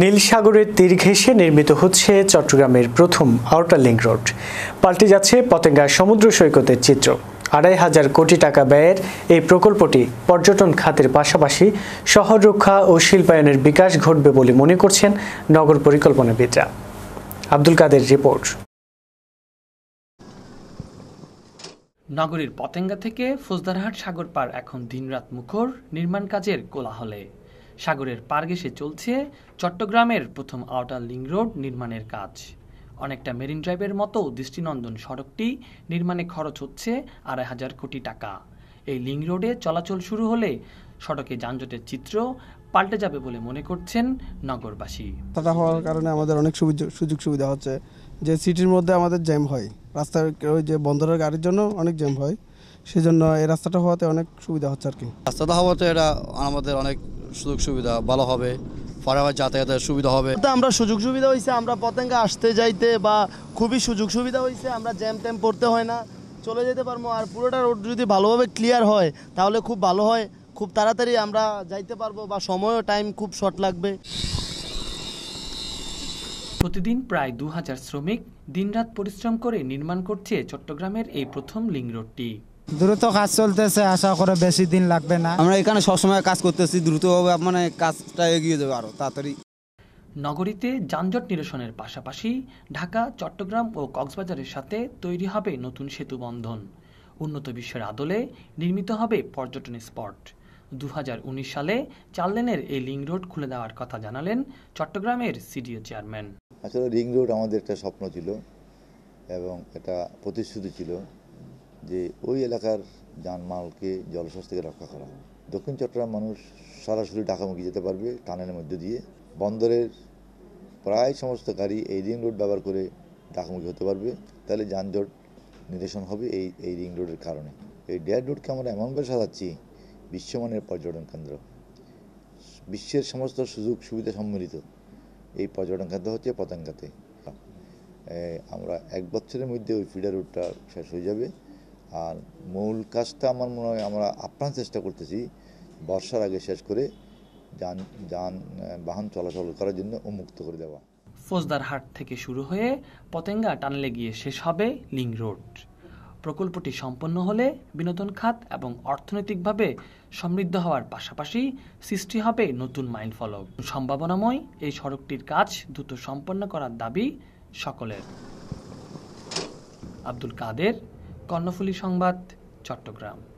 নীল সাগরের তীর ঘেঁষে নির্মিত হচ্ছে চট্টগ্রামের প্রথম আউটার লিঙ্ক রোড পাল্টে যাচ্ছে পতেঙ্গা সমুদ্র সৈকতের চিত্র আড়াই হাজার কোটি টাকা ব্যয়ের এই প্রকল্পটি পর্যটন খাতের পাশাপাশি শহর রক্ষা ও শিল্পায়নের বিকাশ ঘটবে বলে মনে করছেন নগর পরিকল্পনাবিদরা আব্দুল কাদের রিপোর্ট নগরীর পতেঙ্গা থেকে ফুজদারহাট সাগর পার এখন দিনরাত মুখর নির্মাণ কাজের কোলাহলে সাগরের পার ঘেসে চলছে চট্টগ্রামের প্রথম আউটার লিং রোড নির্মাণের কাজ অনেকটা মেরিন ড্রাইভের মতো দৃষ্টিনন্দন সড়কটি নির্মাণে খরচ হচ্ছে আড়াই হাজার কোটি টাকা এই লিং রোডে চলাচল শুরু হলে সড়কে যানজটের চিত্র পাল্টে যাবে বলে মনে করছেন নগরবাসী রাস্তাটা হওয়ার কারণে আমাদের অনেক সুযোগ সুবিধা হচ্ছে যে সিটির মধ্যে আমাদের জ্যাম হয় রাস্তার ওই যে বন্দরের গাড়ির জন্য অনেক জ্যাম হয় সেজন্য এই রাস্তাটা হওয়াতে অনেক সুবিধা হচ্ছে আর কি রাস্তাটা হওয়াতে এটা আমাদের অনেক সুযোগ সুবিধা ভালো হবে পারাবার যাতায়াতের সুবিধা হবে আমরা সুযোগ সুবিধা হয়েছে আমরা পতেঙ্গা আসতে যাইতে বা খুবই সুযোগ সুবিধা হয়েছে আমরা জ্যাম ট্যাম পড়তে হয় না চলে যেতে পারবো আর পুরোটা রোড যদি ভালোভাবে ক্লিয়ার হয় তাহলে খুব ভালো হয় খুব তাড়াতাড়ি আমরা যাইতে পারবো বা সময়ও টাইম খুব শর্ট লাগবে প্রতিদিন প্রায় দু হাজার শ্রমিক দিনরাত পরিশ্রম করে নির্মাণ করছে চট্টগ্রামের এই প্রথম লিং রোডটি দ্রুত কাজ চলতেছে আশা করে বেশি দিন লাগবে না আমরা এখানে সবসময় কাজ করতেছি দ্রুতভাবে মানে কাজটা এগিয়ে যাবে আরও তাড়াতাড়ি নগরীতে যানজট নিরসনের পাশাপাশি ঢাকা চট্টগ্রাম ও কক্সবাজারের সাথে তৈরি হবে নতুন সেতু বন্ধন উন্নত বিশ্বের আদলে নির্মিত হবে পর্যটন স্পট দু সালে চার লেনের এই লিং রোড খুলে দেওয়ার কথা জানালেন চট্টগ্রামের সিডিও চেয়ারম্যান আসলে লিং রোড আমাদের একটা স্বপ্ন ছিল এবং এটা প্রতিশ্রুতি ছিল যে ওই এলাকার যানমালকে জলশ্বাস থেকে রক্ষা করা দক্ষিণ চট্টগ্রাম মানুষ সরাসরি ঢাকামুখী যেতে পারবে টানেলের মধ্য দিয়ে বন্দরের প্রায় সমস্ত গাড়ি এই রিং রোড ব্যবহার করে ঢাকামুখী হতে পারবে তাহলে যানজট নিরসন হবে এই এই রিং রোডের কারণে এই ডেয়ার রোডকে আমরা এমনভাবে সাজাচ্ছি বিশ্বমানের পর্যটন কেন্দ্র বিশ্বের সমস্ত সুযোগ সুবিধা সম্মিলিত এই পর্যটন কেন্দ্র হচ্ছে পতেঙ্গাতে আমরা এক বছরের মধ্যে ওই ফিডার রোডটা শেষ হয়ে যাবে আর মূল কাজটা আমার মনে হয় আমরা আপ্রাণ চেষ্টা করতেছি বর্ষার আগে শেষ করে যান যান বাহন চলাচল করার জন্য উন্মুক্ত করে দেওয়া হাট থেকে শুরু হয়ে পতেঙ্গা টানলে গিয়ে শেষ হবে লিং রোড প্রকল্পটি সম্পন্ন হলে বিনোদন খাত এবং অর্থনৈতিকভাবে সমৃদ্ধ হওয়ার পাশাপাশি সৃষ্টি হবে নতুন মাইল ফলক সম্ভাবনাময় এই সড়কটির কাজ দ্রুত সম্পন্ন করার দাবি সকলের আব্দুল কাদের কর্ণফুলী সংবাদ চট্টগ্রাম